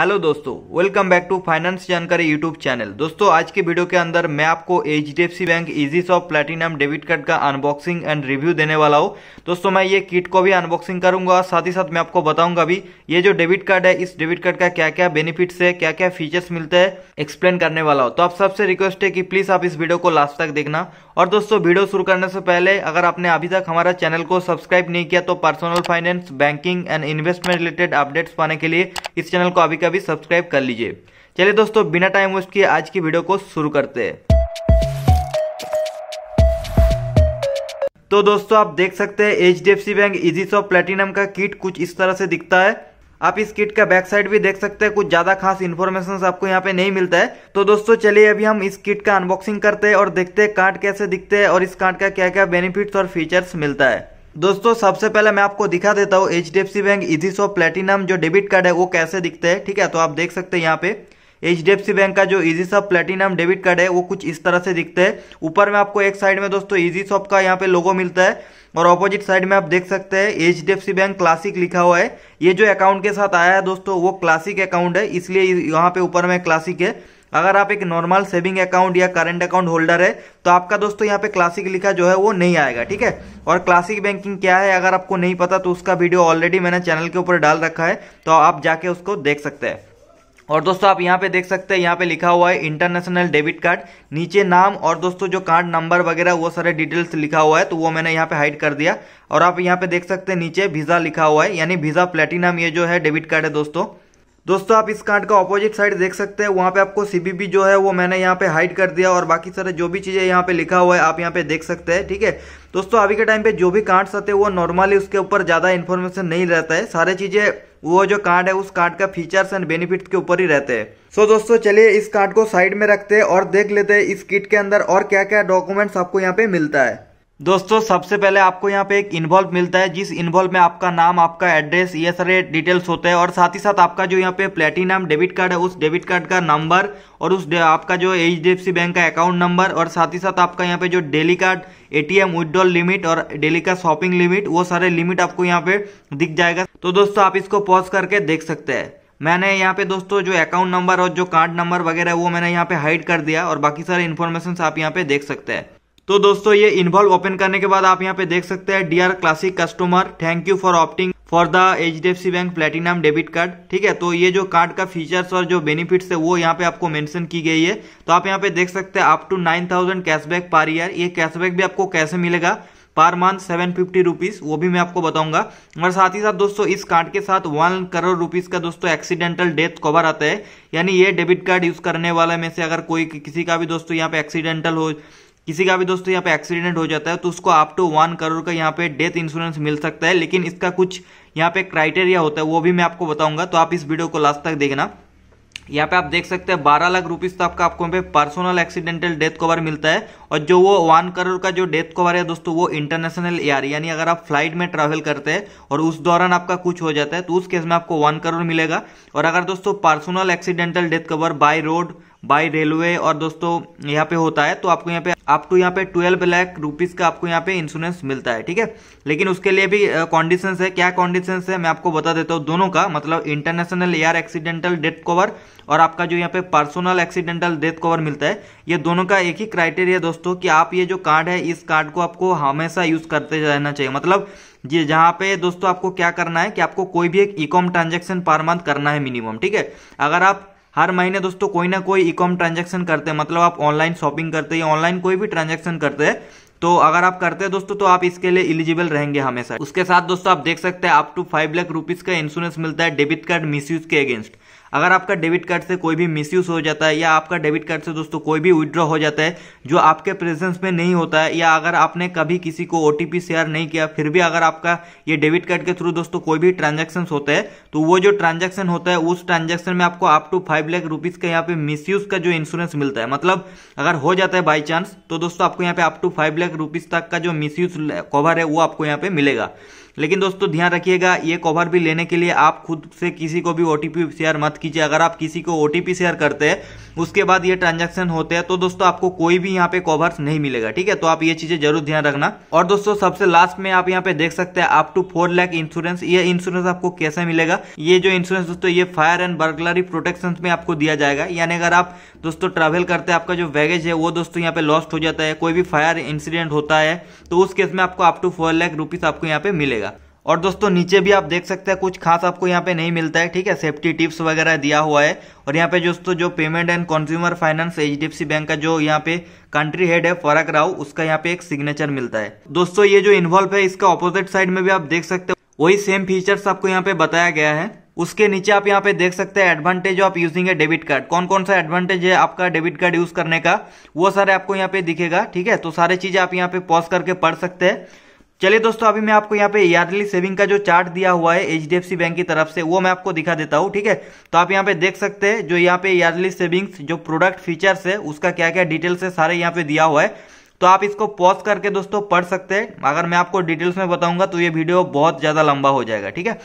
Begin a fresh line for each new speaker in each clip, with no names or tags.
hello दोस्तों welcome back to finance जानकारी YouTube channel दोस्तों आज के वीडियो के अंदर मैं आपको H D F C bank easy shop platinum debit card का अनबॉक्सिंग एंड रिव्यू देने वाला हूँ दोस्तों मैं ये किट को भी अनबॉक्सिंग करूंगा साथ ही साथ मैं आपको बताऊंगा भी ये जो डेबिट कार्ड है इस डेबिट कार्ड का क्या क्या बेनिफिट्स है क्या क्या फीचर्स मिलते हैं एक्सप्लेन करने वाला हूँ तो आप सबसे रिक्वेस्ट है कि प्लीज आप इस वीडियो को लास्ट तक देखना और दोस्तों वीडियो शुरू करने से पहले अगर आपने अभी तक हमारा चैनल को सब्सक्राइब नहीं किया तो personal finance banking and investment related updates पाने के लिए इस चैनल को अभी अभी सब्सक्राइब कर लीजिए चलिए दोस्तों बिना टाइम वेस्ट किए आज की वीडियो को शुरू करते हैं तो दोस्तों आप देख सकते हैं H D F C bank easy shop platinum का किट कुछ इस तरह से दिखता है आप इस किट का बैक साइड भी देख सकते हैं कुछ ज्यादा खास इन्फॉर्मेशन आपको यहाँ पे नहीं मिलता है तो दोस्तों चलिए अभी हम इस किट का अनबॉक्सिंग करते हैं और देखते हैं कार्ड कैसे दिखते हैं और इस कार्ड का क्या क्या बेनिफिट्स और फीचर्स मिलता है दोस्तों सबसे पहले मैं आपको दिखा देता हूँ H D F C bank easy shop platinum जो डेबिट कार्ड है वो कैसे दिखते हैं ठीक है तो आप देख सकते हैं यहाँ पे H D F C bank का जो easy shop platinum debit card है वो कुछ इस तरह से दिखता है ऊपर में आपको एक साइड में दोस्तों इजी सॉप का यहाँ पे लोगो मिलता है और ऑपोजिट साइड में आप देख सकते हैं H D F C bank classic लिखा हुआ है ये जो अकाउंट के साथ आया है दोस्तों वो क्लासिक अकाउंट है इसलिए यहाँ पे ऊपर में क्लासिक है अगर आप एक नॉर्मल सेविंग अकाउंट या करंट अकाउंट होल्डर है तो आपका दोस्तों यहाँ पे क्लासिक लिखा जो है वो नहीं आएगा ठीक है और क्लासिक बैंकिंग क्या है अगर आपको नहीं पता तो उसका वीडियो ऑलरेडी मैंने चैनल के ऊपर डाल रखा है तो आप जाके उसको देख सकते हैं और दोस्तों आप यहाँ पे देख सकते हैं यहाँ पे लिखा हुआ है इंटरनेशनल डेबिट कार्ड नीचे नाम और दोस्तों जो कार्ड नंबर वगैरह वो सारे डिटेल्स लिखा हुआ है तो वो मैंने यहाँ पे हाइड कर दिया और आप यहाँ पे देख सकते हैं नीचे वीज़ा लिखा हुआ है यानी वीज़ा प्लेटिनम ये जो है डेबिट कार्ड है दोस्तों दोस्तों आप इस कार्ड का ऑपोजिट साइड देख सकते हैं वहाँ पे आपको सीबीबी जो है वो मैंने यहाँ पे हाइड कर दिया और बाकी सारे जो भी चीज़ें यहाँ पे लिखा हुआ है आप यहाँ पे देख सकते हैं ठीक है दोस्तों अभी के टाइम पे जो भी कार्ड्स आते हैं वो नॉर्मली उसके ऊपर ज़्यादा इन्फॉर्मेशन नहीं रहता है सारे चीज़ें वो जो कार्ड है उस कार्ड का फीचर्स एंड बेनिफिट्स के ऊपर ही रहते हैं सो so, दोस्तों चलिए इस कार्ड को साइड में रखते हैं और देख लेते हैं इस किट के अंदर और क्या क्या डॉक्यूमेंट्स आपको यहाँ पे मिलता है दोस्तों सबसे पहले आपको यहाँ पे एक इन्वॉल्व मिलता है जिस इन्वॉल्व में आपका नाम आपका एड्रेस ये सारे डिटेल्स होते हैं और साथ ही साथ आपका जो यहाँ पे प्लेटिनम डेबिट कार्ड है उस डेबिट कार्ड का नंबर और उस आपका जो एच बैंक का अकाउंट नंबर और साथ ही साथ आपका यहाँ पे जो daily card A T limit और डेली का शॉपिंग लिमिट वो सारे लिमिट आपको यहाँ पे दिख जाएगा तो दोस्तों आप इसको पॉज करके देख सकते हैं मैंने यहाँ पे दोस्तों जो अकाउंट नंबर और जो कार्ड नंबर वगैरह वो मैंने यहाँ पे हाइड कर दिया और बाकी सारे इन्फॉर्मेशन आप यहाँ पे देख सकते हैं तो दोस्तों ये इन्वॉल्व ओपन करने के बाद आप यहाँ पे देख सकते हैं dear classic customer thank you for opting for the H D F C bank platinum debit card ठीक है तो ये जो कार्ड का फीचर्स और जो बेनिफिट्स है वो यहाँ पे आपको मेंशन की गई है तो आप यहाँ पे देख सकते हैं up to nine thousand cashback per year ये कैशबैक भी आपको कैसे मिलेगा per month seven fifty rupees वो भी मैं आपको बताऊंगा और साथ ही साथ दोस्तों इस कार्ड के साथ वन करोड़ रुपीज़ का दोस्तों एक्सीडेंटल डेथ कवर आता है यानी ये डेबिट कार्ड यूज़ करने वाला में से अगर कोई किसी का भी दोस्तों यहाँ पे एक्सीडेंटल हो किसी का भी दोस्तों यहाँ पे एक्सीडेंट हो जाता है तो उसको आप टू वन करोड़ का यहाँ पे डेथ इंश्योरेंस मिल सकता है लेकिन इसका कुछ यहाँ पे क्राइटेरिया होता है वो भी मैं आपको बताऊंगा तो आप इस वीडियो को लास्ट तक देखना यहाँ पे आप देख सकते हैं बारह लाख रुपीज तो आपका आपको यहाँ पर्सनल एक्सीडेंटल डेथ कवर मिलता है और जो वो वन करोड़ का जो डेथ कवर है दोस्तों वो इंटरनेशनल एयर यानी अगर आप फ्लाइट में ट्रैवल करते हैं और उस दौरान आपका कुछ हो जाता है तो उस केस में आपको वन करोड़ मिलेगा और अगर दोस्तों personal accidental death cover by road by railway और दोस्तों यहाँ पे होता है तो आपको यहाँ पे आप टू यहाँ पे ट्वेल्व लाख रुपीज़ का आपको यहाँ पे इंश्योरेंस मिलता है ठीक है लेकिन उसके लिए भी कॉन्डिशन है क्या कॉन्डिशन है मैं आपको बता देता हूँ दोनों का मतलब international air accidental death cover और आपका जो यहाँ पे पर्सनल एक्सीडेंटल डेथ कवर मिलता है ये दोनों का एक ही क्राइटेरिया दोस्तों कि आप ये जो कार्ड है इस कार्ड को आपको हमेशा यूज़ करते रहना चाहिए मतलब ये जहाँ पे दोस्तों आपको क्या करना है कि आपको कोई भी एक e com transaction per month करना है मिनिमम ठीक है अगर आप हर महीने दोस्तों कोई ना कोई ईकॉम ट्रांजेक्शन करते हैं मतलब आप ऑनलाइन शॉपिंग करते हैं ऑनलाइन कोई भी ट्रांजेक्शन करते हैं तो अगर आप करते हैं दोस्तों तो आप इसके लिए इलिजिबल रहेंगे हमेशा उसके साथ दोस्तों आप देख सकते हैं up to five lakh rupees का इंश्योरेंस मिलता है डेबिट कार्ड मिसयूज के अगेंस्ट अगर आपका डेबिट कार्ड से कोई भी मिसयूज हो जाता है या आपका डेबिट कार्ड से दोस्तों कोई भी विड्रॉ हो जाता है जो आपके प्रेजेंस में नहीं होता है या अगर आपने कभी किसी को ओ शेयर नहीं किया फिर भी अगर आपका ये डेबिट कार्ड के थ्रू दोस्तों कोई भी ट्रांजेक्शन होता है तो वो जो ट्रांजेक्शन होता है उस ट्रांजेक्शन में आपको up to five lakh rupees का यहाँ पे मिसयूज का जो इंश्योरेंस मिलता है मतलब अगर हो जाता है बाई चांस तो दोस्तों आपको यहाँ पे up to five lakh rupees तक का जो मिस कवर है वो आपको यहाँ पे मिलेगा लेकिन दोस्तों ध्यान रखिएगा ये कवर भी लेने के लिए आप खुद से किसी को भी ओटीपी शेयर मत कीजिए अगर आप किसी को ओटीपी शेयर करते हैं उसके बाद ये ट्रांजेक्शन होते हैं तो दोस्तों आपको कोई भी यहाँ पे कवर्स नहीं मिलेगा ठीक है तो आप ये चीजें जरूर ध्यान रखना और दोस्तों सबसे लास्ट में आप यहाँ पे देख सकते हैं up to four lakh insurance ये इंश्योरेंस आपको कैसे मिलेगा ये जो इंश्योरेंस दोस्तों ये फायर एंड बर्गलरी प्रोटेक्शन में आपको दिया जाएगा यानी अगर आप दोस्तों ट्रेवल करते हैं आपका जो बैगेज है वो दोस्तों यहाँ पे लॉस्ट हो जाता है कोई भी फायर इंसिडेंट होता है तो उस केस में आपको up to four lakh rupees आपको यहाँ पे मिलेगा और दोस्तों नीचे भी आप देख सकते हैं कुछ खास आपको यहाँ पे नहीं मिलता है ठीक है सेफ्टी टिप्स वगैरह दिया हुआ है और यहाँ पे दोस्तों जो payment and consumer finance H bank का जो यहाँ पे कंट्री हेड है फरक राव उसका यहाँ पे एक सिग्नेचर मिलता है दोस्तों ये जो इन्वॉल्व है इसका ऑपोजिट साइड में भी आप देख सकते हो वही सेम फीचर्स आपको यहाँ पे बताया गया है उसके नीचे आप यहाँ पे देख सकते हैं एडवांटेज ऑफ यूजिंग है डेबिट कार्ड कौन कौन सा एडवांटेज है आपका डेबिट कार्ड यूज करने का वो सारे आपको यहाँ पे दिखेगा ठीक है तो सारे चीजें आप यहाँ पे पॉज करके पढ़ सकते हैं चलिए दोस्तों अभी मैं आपको यहाँ पे ईयरली सेविंग का जो चार्ट दिया हुआ है एच बैंक की तरफ से वो मैं आपको दिखा देता हूँ ठीक है तो आप यहाँ पे देख सकते हैं जो यहाँ पे ईयरली सेविंग्स जो प्रोडक्ट फीचर्स है उसका क्या क्या डिटेल्स है सारे यहाँ पे दिया हुआ है तो आप इसको पॉज करके दोस्तों पढ़ सकते हैं अगर मैं आपको डिटेल्स में बताऊंगा तो ये वीडियो बहुत ज़्यादा लंबा हो जाएगा ठीक है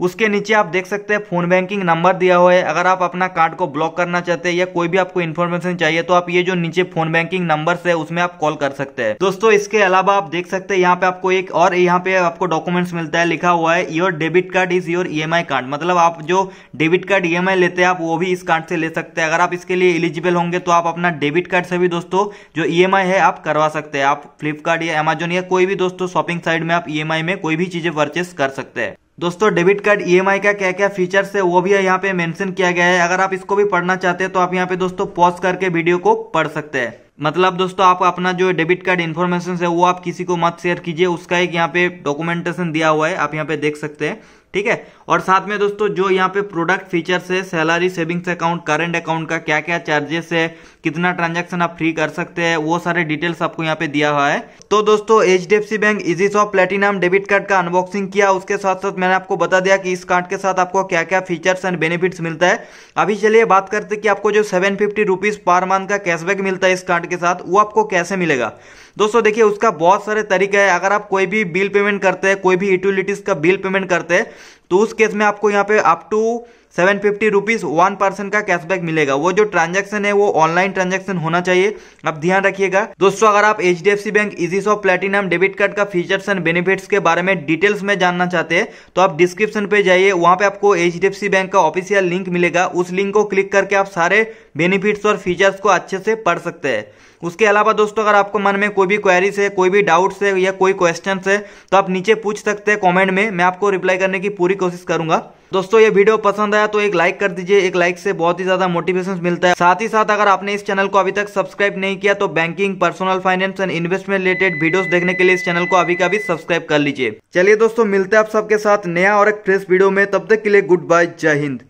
उसके नीचे आप देख सकते हैं फ़ोन बैंकिंग नंबर दिया हुआ है अगर आप अपना कार्ड को ब्लॉक करना चाहते हैं या कोई भी आपको इन्फॉर्मेशन चाहिए तो आप ये जो नीचे फ़ोन बैंकिंग नंबर है उसमें आप कॉल कर सकते हैं दोस्तों इसके अलावा आप देख सकते हैं यहाँ पे आपको एक और यहाँ पे आपको डॉक्यूमेंट्स मिलता है लिखा हुआ है your debit card is your e card मतलब आप जो डेबिट कार्ड ई लेते हैं आप वो भी इस कार्ड से ले सकते हैं अगर आप इसके लिए एलिजिबल होंगे तो आप अपना डेबिट कार्ड से भी दोस्तों जो ई e है आप करवा सकते हैं आप फ्लिपकार्ट या अमेजोन या कोई भी दोस्तों शॉपिंग साइट में आप ई e में कोई भी चीज़ें परचेस कर सकते हैं दोस्तों डेबिट कार्ड ई e का क्या क्या फीचर्स है वो भी यहाँ पे मेंशन किया गया है अगर आप इसको भी पढ़ना चाहते हैं तो आप यहाँ पे दोस्तों पॉज करके वीडियो को पढ़ सकते हैं मतलब दोस्तों आप अपना जो डेबिट कार्ड इन्फॉर्मेशन है वो आप किसी को मत शेयर कीजिए उसका एक यहाँ पे डॉक्यूमेंटेशन दिया हुआ है आप यहाँ पे देख सकते हैं ठीक है और साथ में दोस्तों जो यहाँ पे प्रोडक्ट फीचर्स है salary savings account current account का क्या क्या चार्जेस है कितना ट्रांजैक्शन आप फ्री कर सकते हैं वो सारे डिटेल्स आपको यहाँ पे दिया हुआ है तो दोस्तों H D F C bank easy shop platinum debit card का अनबॉक्सिंग किया उसके साथ साथ मैंने आपको बता दिया कि इस कार्ड के साथ आपको क्या क्या फीचर्स एंड बेनिफिट्स मिलता है अभी चलिए बात करते कि आपको जो seven fifty rupees per month का कैशबैक मिलता है इस कार्ड के साथ वो आपको कैसे मिलेगा दोस्तों देखिए उसका बहुत सारे तरीके हैं अगर आप कोई भी बिल पेमेंट करते हैं कोई भी यूटिलिटीज़ का बिल पेमेंट करते हैं तो उस केस में आपको यहाँ पे up to seven fifty rupees one percent का कैशबैक मिलेगा वो जो ट्रांजेक्शन है वो ऑनलाइन ट्रांजेक्शन होना चाहिए अब ध्यान रखिएगा दोस्तों अगर आप H D F C bank easy shop platinum debit card का फीचर्स एंड बेनिफिट्स के बारे में डिटेल्स में जानना चाहते हैं तो आप डिस्क्रिप्शन पे जाइए वहाँ पे आपको H D F C bank का ऑफिशियल लिंक मिलेगा उस लिंक को क्लिक करके आप सारे बेनिफिट्स और फीचर्स को अच्छे से पढ़ सकते हैं उसके अलावा दोस्तों अगर आपको मन में कोई भी क्वेरीज है कोई भी डाउट्स है या कोई क्वेश्चन है तो आप नीचे पूछ सकते हैं कॉमेंट में मैं आपको रिप्लाई करने की पूरी कोशिश करूंगा दोस्तों ये वीडियो पसंद आया तो एक लाइक कर दीजिए एक लाइक से बहुत ही ज्यादा मोटिवेशन मिलता है साथ ही साथ अगर आपने इस चैनल को अभी तक सब्सक्राइब नहीं किया तो banking personal finance and investment related videos देखने के लिए इस चैनल को अभी का भी सब्सक्राइब कर लीजिए चलिए दोस्तों मिलते हैं आप सबके साथ नया और एक फ्रेश वीडियो में तब तक के लिए गुड बाय जय हिंद